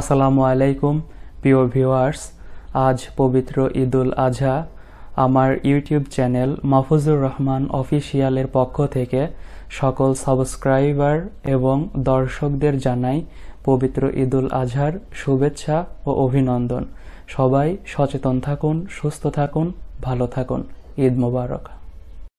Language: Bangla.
আসসালামু আলাইকুম প্রিয় ভিউয়ার্স আজ পবিত্র ঈদুল আজহা আমার ইউটিউব চ্যানেল মাহফুজুর রহমান অফিসিয়ালের পক্ষ থেকে সকল সাবস্ক্রাইবার এবং দর্শকদের জানাই পবিত্র ঈদুল আজহার শুভেচ্ছা ও অভিনন্দন সবাই সচেতন থাকুন সুস্থ থাকুন ভালো থাকুন ঈদ মোবারক